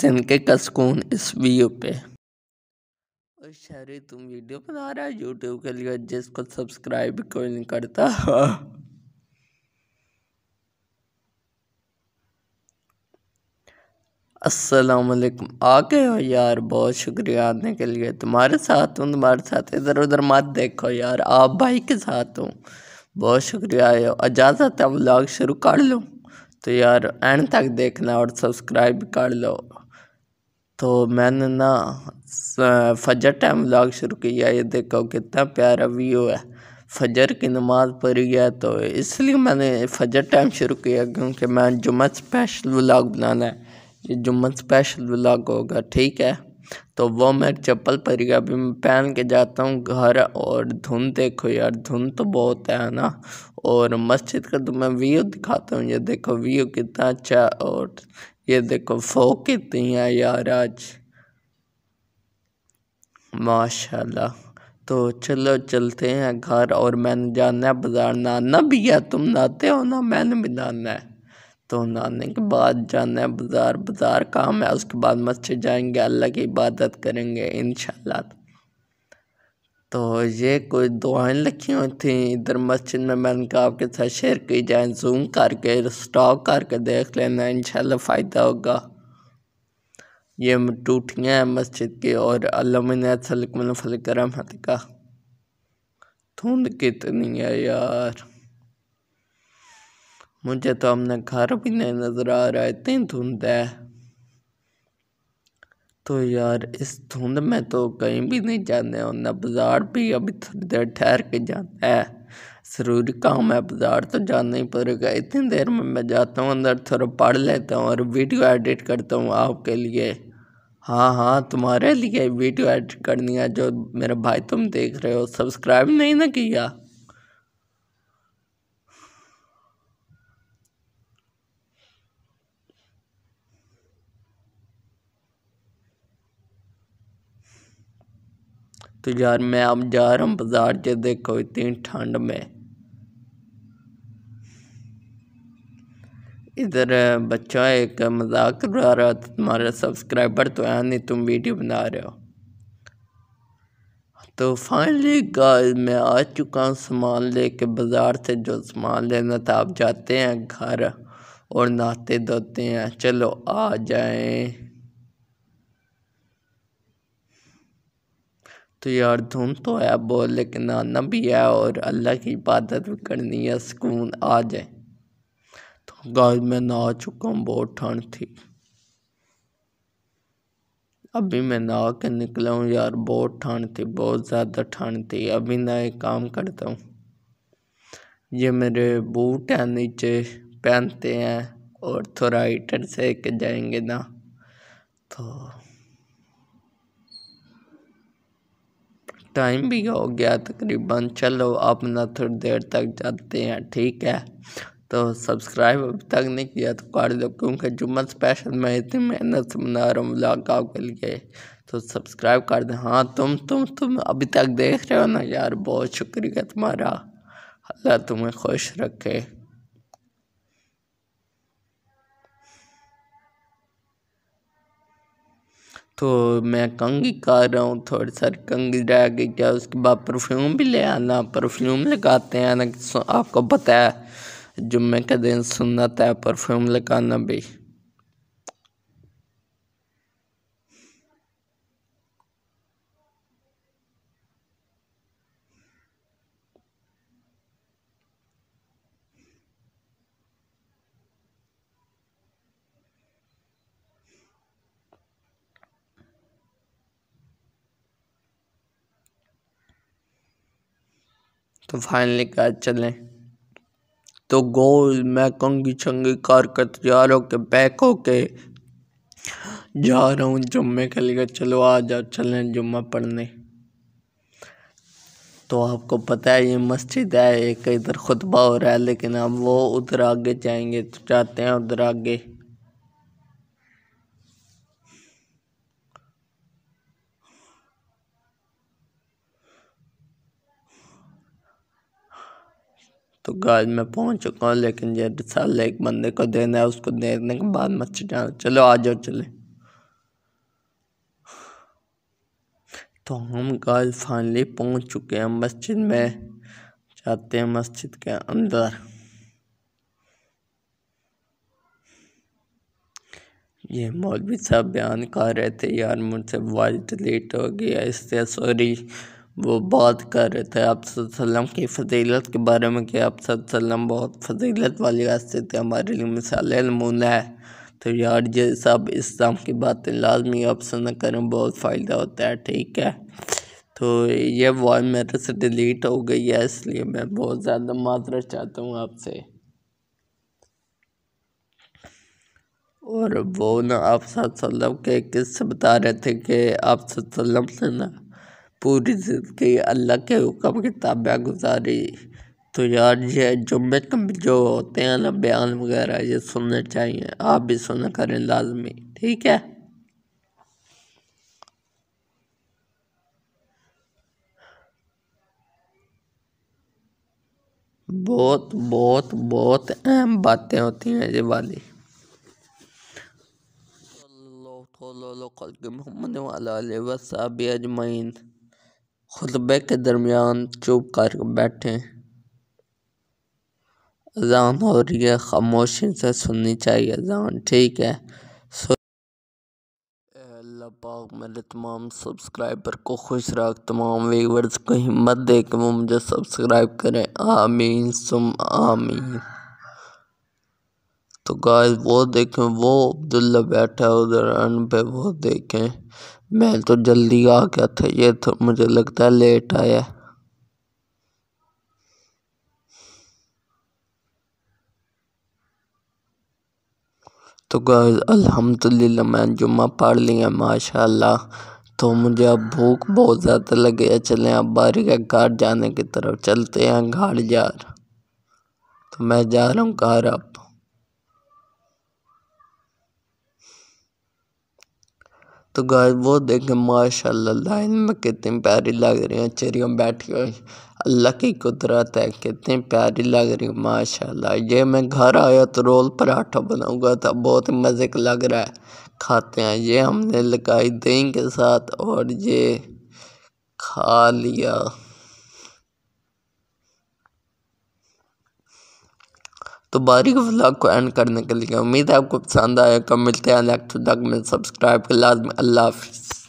जिनके कसकून इस वीडियो पे और शहरी तुम वीडियो बना रहा है यूट्यूब के लिए जिसको सब्सक्राइब कोई नहीं करता वालेकुम आ गए हो यार बहुत शुक्रिया आने के लिए तुम्हारे साथ हूँ तुम्हारे साथ इधर उधर मत देखो यार आप भाई के साथ हूँ बहुत शुक्रिया आयो इजाज़त है व्लॉग शुरू कर लो तो यार एंड तक देखना और सब्सक्राइब कर लो तो मैंने ना फजर टाइम व्लॉग शुरू किया ये देखो कितना प्यारा व्यू है फजर की नमाज़ पढ़ी है तो इसलिए मैंने फजर टाइम शुरू किया क्योंकि मैं जुम्मन स्पेशल व्लॉग बनाना है ये जुम्मन स्पेशल व्लॉग होगा ठीक है तो वो मैं चप्पल पर अभी मैं पहन के जाता हूँ घर और धुंध देखो यार धुन तो बहुत है ना और मस्जिद का तो मैं व्यू दिखाता हूँ ये देखो व्यू कितना अच्छा और ये देखो फोक कितनी है यार आज माशाल्लाह तो चलो चलते हैं घर और मैंने जाना है बाज़ार नाना भी है तुम नाते हो ना मैंने भी नाना है तो नहाने के बाद जाना है बाज़ार बाज़ार काम है उसके बाद मस्जिद जाएंगे अल्लाह की इबादत करेंगे इन तो ये कुछ दुआएं लिखी हुई थी इधर मस्जिद में मैंने कहा आपके साथ शेयर की जाए जूम करके स्टॉक करके देख लेना इन फ़ायदा होगा ये टूटियाँ हैं मस्जिद की और अल्लाह फलक फल करम हत का धुंध कितनी है यार मुझे तो अपना घर भी नहीं नज़र आ रहा है इतनी धुंध है तो यार इस धुंध में तो कहीं भी नहीं जाने होना बाज़ार भी अभी थोड़ी देर ठहर के जाना है ज़रूरी काम है बाज़ार तो जाना ही पड़ेगा इतनी देर में मैं जाता हूँ अंदर थोड़ा पढ़ लेता हूँ और वीडियो एडिट करता हूँ आपके लिए हाँ हाँ तुम्हारे लिए वीडियो एडिट करनी है जो मेरा भाई तुम देख रहे हो सब्सक्राइब नहीं ना किया तो यार मैं अब जा रहा हूँ बाज़ार से देखो इतनी ठंड में इधर बच्चा एक मजाक करवा रहा था तुम्हारा सब्सक्राइबर तो है नहीं तुम वीडियो बना रहे हो तो फाइनली गाइस मैं आ चुका हूँ सामान लेके बाज़ार से जो सामान लेना था आप जाते हैं घर और नहाते धोते हैं चलो आ जाएं तो यार धुन तो है बोल लेकिन आना भी है और अल्लाह की इबादत भी करनी है सुकून आ जाए तो गाय मैं नहा चुका हूँ बहुत ठंड थी अभी मैं नहा के निकला हूँ यार बहुत ठंड थी बहुत ज़्यादा ठंड थी अभी ना एक काम करता हूँ ये मेरे बूट हैं नीचे पहनते हैं और थोड़ा हीटर से के जाएंगे ना तो टाइम भी हो गया तकरीबन चलो अपना थोड़ी देर तक जाते हैं ठीक है तो सब्सक्राइब अभी तक नहीं किया तो कर दो क्योंकि जुम्मन स्पेशल मैं इतनी मेहनत से बना रहा हूँ ब्लॉग आपके लिए तो सब्सक्राइब कर दें हाँ तुम तुम तुम अभी तक देख रहे हो ना यार बहुत शुक्रिया तुम्हारा अल्लाह तुम्हें खुश रखे तो मैं कंघी कर रहा हूँ थोड़ी सारी कंग रह गई क्या उसके बाद परफ्यूम भी ले आना परफ्यूम लगाते हैं ना आपको पता है जुम्मे के दिन सुनना था तो परफ्यूम लगाना भी तो फाइनली क्या चलें तो गोल मैं कंगी चंगी कार कतियारों के बैक के जा रहा हूँ जुम्मे के लिए चलो आ जाओ चलें जुम्मा पढ़ने तो आपको पता है ये मस्जिद है एक इधर खुतबा हो रहा है लेकिन अब वो उधर आगे जाएंगे तो जाते हैं उधर आगे तो गाज मैं पहुंच चुका हूँ लेकिन ये रिसाला एक बंदे को देना है उसको देने के बाद मच्छी जाना चलो आ जाओ चले तो हम गाज फाइनली पहुंच चुके हैं मस्जिद में जाते हैं मस्जिद के अंदर ये मौलवी साहब बयान कर रहे थे यार मुझसे वॉइस डिलीट हो गया इससे सॉरी वो बात कर रहे थे आप सल्लम की फजीलत के बारे में कि आप सल्लम बहुत फजीलत वाले रास्ते थे हमारे लिए मिसाल नमूना है तो यार ये सब इस्लाम की बातें लाजमी आप सुन करें बहुत फ़ायदा होता है ठीक है तो ये वॉइस मेरे से डिलीट हो गई है इसलिए मैं बहुत ज़्यादा माजरा चाहता हूँ आपसे और वो ना आप सल्लम के किस्से बता रहे थे कि आप सल्लम से ना पूरी ज़िंदगी अल्लाह के हुक्म के ताबे गुजारी तो यार ये जुम्मे कम जो होते हैं ना बयान वगैरह ये सुनने चाहिए आप भी सुना करें लाजमी ठीक है बहुत बहुत बहुत अहम बातें होती हैं ये वाली मोहम्मद अजमैन खुतबे के दरमियान चुप कर बैठे अजान हो रही है खामोशी से सुननी चाहिए अजान ठीक है पाक मेरे तमाम सब्सक्राइबर को खुश रख तमाम व्यूवर्स को हिम्मत दे के वो मुझे सब्सक्राइब करें आमीन सुम आमीन तो गाय वो देखें वो अब्दुल्ला बैठा है उधर अन पे वो देखें मैं तो जल्दी आ गया था ये तो मुझे लगता है लेट आया तो गाइस अल्हम्दुलिल्लाह मैं जुम्मा पढ़ लिया माशाल्लाह तो मुझे अब भूख बहुत ज़्यादा लगी है चलें अब बारी का घाट जाने की तरफ चलते हैं घाट जा तो मैं जा रहा हूँ घर अब तो गाय वो देखें माशाल्लाह लाइन में कितनी प्यारी लग रही है चिड़िया बैठी हुई अल्लाह की कुदरत है कितनी प्यारी लग रही है माशाल्लाह ये मैं घर आया तो रोल पराठा बनाऊंगा था तो बहुत ही मज़े का लग रहा है खाते हैं ये हमने लगाई दही के साथ और ये खा लिया तो बारी के व्लॉग को एंड करने के लिए उम्मीद है आपको पसंद आया कब मिलते हैं लाइक टू डग में सब्सक्राइब के लाजम अल्लाह हाफिज़